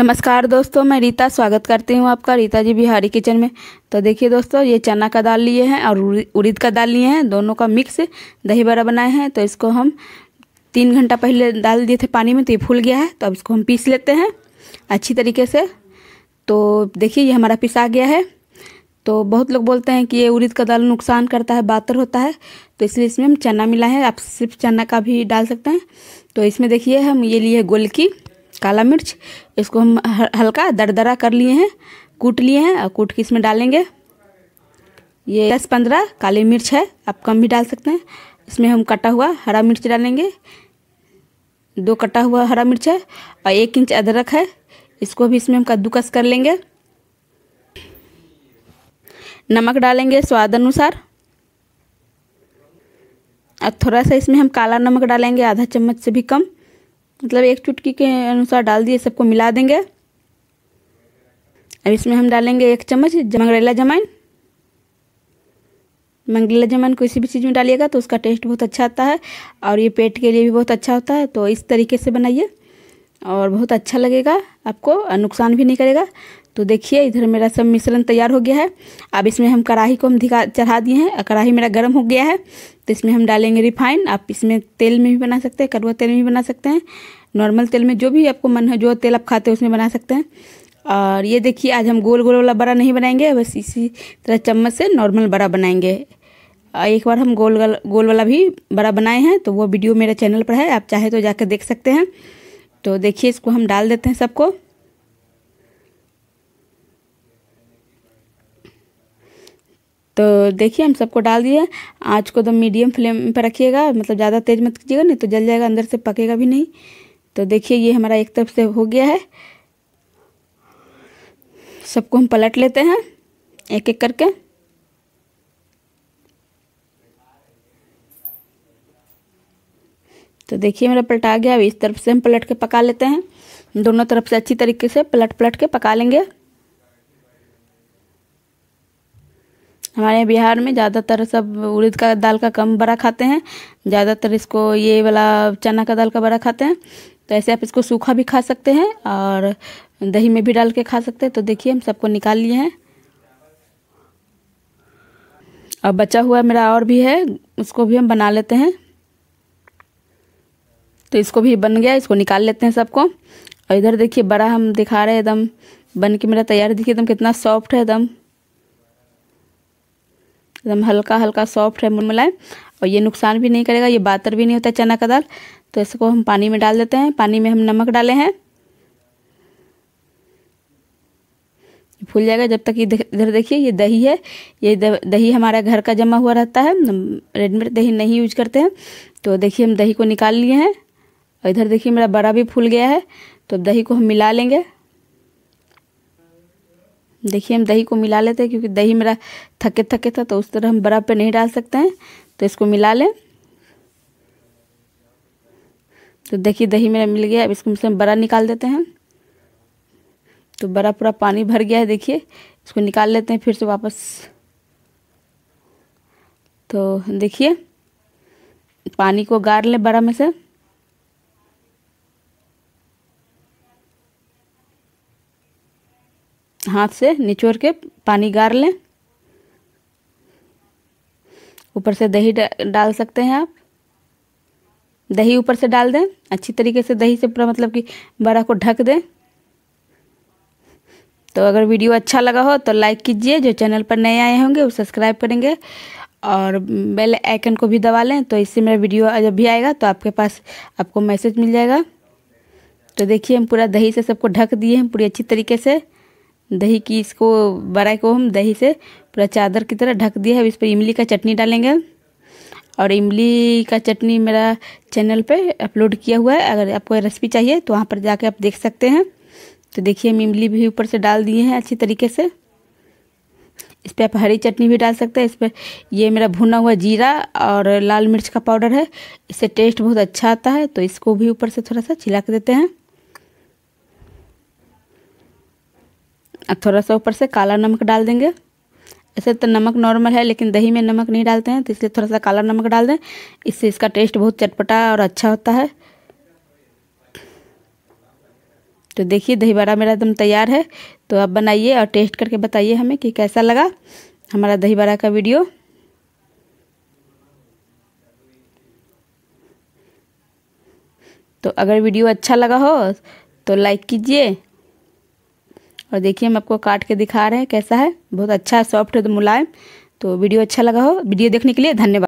नमस्कार दोस्तों मैं रीता स्वागत करती हूँ आपका रीता जी बिहारी किचन में तो देखिए दोस्तों ये चना का दाल लिए हैं और उड़ीद का दाल लिए हैं दोनों का मिक्स दही बड़ा बनाए हैं तो इसको हम तीन घंटा पहले डाल दिए थे पानी में तो ये फूल गया है तो अब इसको हम पीस लेते हैं अच्छी तरीके से तो देखिए ये हमारा पिसा गया है तो बहुत लोग बोलते हैं कि ये उड़ीद का दाल नुकसान करता है बातर होता है तो इसलिए इसमें हम चना मिला है आप सिर्फ चना का भी डाल सकते हैं तो इसमें देखिए हम ये लिए गोल की काला मिर्च इसको हम हल्का दरदरा कर लिए हैं कूट लिए हैं और कूट के इसमें डालेंगे ये दस पंद्रह काली मिर्च है आप कम भी डाल सकते हैं इसमें हम कटा हुआ हरा मिर्च डालेंगे दो कटा हुआ हरा मिर्च है और एक इंच अदरक है इसको भी इसमें हम कद्दूकस कर लेंगे नमक डालेंगे स्वाद अनुसार और थोड़ा सा इसमें हम काला नमक डालेंगे आधा चम्मच से भी कम मतलब एक चुटकी के अनुसार डाल दिए सबको मिला देंगे अब इसमें हम डालेंगे एक चम्मच मंगरेला जमाइन मंगरेला जमाइन किसी भी चीज़ में डालिएगा तो उसका टेस्ट बहुत अच्छा आता है और ये पेट के लिए भी बहुत अच्छा होता है तो इस तरीके से बनाइए और बहुत अच्छा लगेगा आपको नुकसान भी नहीं करेगा तो देखिए इधर मेरा सब मिश्रण तैयार हो गया है अब इसमें हम कढ़ाई को हम धिका चढ़ा दिए हैं कढ़ाई मेरा गर्म हो गया है तो इसमें हम डालेंगे रिफाइन आप इसमें तेल में भी बना सकते हैं कड़ुआ तेल में भी बना सकते हैं नॉर्मल तेल में जो भी आपको मन है जो तेल आप खाते हैं उसमें बना सकते हैं और ये देखिए आज हम गोल गोल वाला बड़ा नहीं बनाएंगे बस इसी तरह चम्मच से नॉर्मल बड़ा बनाएंगे एक बार हम गोल गोल वाला भी बड़ा बनाए हैं तो वो वीडियो मेरे चैनल पर है आप चाहे तो जाकर देख सकते हैं तो देखिए इसको हम डाल देते हैं सबको तो देखिए हम सबको डाल दिए आँच को तो मीडियम फ्लेम पर रखिएगा मतलब ज़्यादा तेज़ मत कीजिएगा नहीं तो जल जाएगा अंदर से पकेगा भी नहीं तो देखिए ये हमारा एक तरफ से हो गया है सबको हम पलट लेते हैं एक एक करके तो देखिए मेरा पलटा गया अब इस तरफ से हम पलट के पका लेते हैं दोनों तरफ से अच्छी तरीके से पलट पलट के पका लेंगे हमारे बिहार में ज़्यादातर सब उड़द का दाल का कम बड़ा खाते हैं ज़्यादातर इसको ये वाला चना का दाल का बड़ा खाते हैं तो ऐसे आप इसको सूखा भी खा सकते हैं और दही में भी डाल के खा सकते हैं तो देखिए हम सबको निकाल लिए हैं और बचा हुआ मेरा और भी है उसको भी हम बना लेते हैं तो इसको भी बन गया इसको निकाल लेते हैं सबको और इधर देखिए बड़ा हम दिखा रहे हैं एकदम बन के मेरा तैयार देखिए एकदम कितना सॉफ्ट है एकदम एकदम हल्का हल्का सॉफ्ट है मुलमुलाए और ये नुकसान भी नहीं करेगा ये बातर भी नहीं होता चना का दाल तो इसको हम पानी में डाल देते हैं पानी में हम नमक डाले हैं फूल जाएगा जब तक ये इधर देखिए ये दही है ये दही हमारा घर का जमा हुआ रहता है रेडीमेड दही नहीं यूज करते हैं तो देखिए हम दही को निकाल लिए हैं और इधर देखिए मेरा बड़ा भी फूल गया है तो दही को हम मिला लेंगे देखिए हम दही को मिला लेते हैं क्योंकि दही मेरा थके थके था तो उस तरह हम बर्फ़ पे नहीं डाल सकते हैं तो इसको मिला लें तो देखिए दही मेरा मिल गया अब इसको हम बड़ा निकाल देते हैं तो बड़ा पूरा पानी भर गया है देखिए इसको निकाल लेते हैं फिर से वापस तो देखिए पानी को गार लें बड़ा में से हाथ से निचोड़ के पानी गार लें ऊपर से दही डाल सकते हैं आप दही ऊपर से डाल दें अच्छी तरीके से दही से पूरा मतलब कि बड़ा को ढक दें तो अगर वीडियो अच्छा लगा हो तो लाइक कीजिए जो चैनल पर नए आए होंगे वो सब्सक्राइब करेंगे और बेल आइकन को भी दबा लें तो इससे मेरा वीडियो जब भी आएगा तो आपके पास आपको मैसेज मिल जाएगा तो देखिए हम पूरा दही से सबको ढक दिए हैं पूरी अच्छी तरीके से दही की इसको बड़ा को हम दही से पूरा चादर की तरह ढक दिया है इस पर इमली का चटनी डालेंगे और इमली का चटनी मेरा चैनल पे अपलोड किया हुआ है अगर आपको रेसिपी चाहिए तो वहाँ पर जाके आप देख सकते हैं तो देखिए हम इमली भी ऊपर से डाल दिए हैं अच्छी तरीके से इस पर आप हरी चटनी भी डाल सकते हैं इस पर ये मेरा भुना हुआ जीरा और लाल मिर्च का पाउडर है इससे टेस्ट बहुत अच्छा आता है तो इसको भी ऊपर से थोड़ा सा छिला के देते हैं और थोड़ा सा ऊपर से काला नमक डाल देंगे ऐसे तो नमक नॉर्मल है लेकिन दही में नमक नहीं डालते हैं तो इसलिए थोड़ा सा काला नमक डाल दें इससे इसका टेस्ट बहुत चटपटा और अच्छा होता है तो देखिए दही बड़ा मेरा एकदम तैयार है तो आप बनाइए और टेस्ट करके बताइए हमें कि कैसा लगा हमारा दही बड़ा का वीडियो तो अगर वीडियो अच्छा लगा हो तो लाइक कीजिए और देखिए हम आपको काट के दिखा रहे हैं कैसा है बहुत अच्छा है सॉफ्ट है तो मुलायम तो वीडियो अच्छा लगा हो वीडियो देखने के लिए धन्यवाद